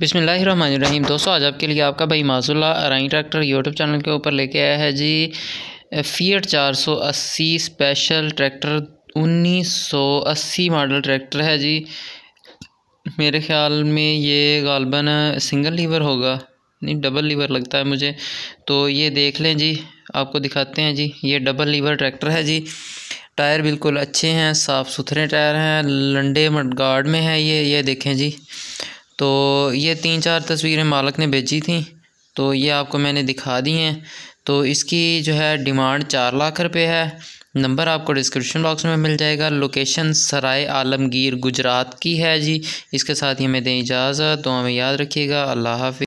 बिसमीम दोस्तों आज आपके लिए आपका भाई Majulla Arai tractor YouTube channel के ऊपर लेके आया है जी Fiat 480 special tractor 1980 model tractor है जी मेरे ख्याल में ये गालबन सिंगल लीवर होगा नहीं डबल लीवर लगता है मुझे तो ये देख लें जी आपको दिखाते हैं जी ये डबल लीवर ट्रैक्टर है जी टायर बिल्कुल अच्छे हैं साफ़ सुथरे टायर हैं लंडे गार्ड में है ये ये देखें जी तो ये तीन चार तस्वीरें मालक ने भेजी थी तो ये आपको मैंने दिखा दी हैं तो इसकी जो है डिमांड चार लाख रुपए है नंबर आपको डिस्क्रिप्शन बॉक्स में मिल जाएगा लोकेशन सराय आलमगीर गुजरात की है जी इसके साथ ही हमें दें इजाज़त तो हमें याद रखिएगा अल्लाह हाफि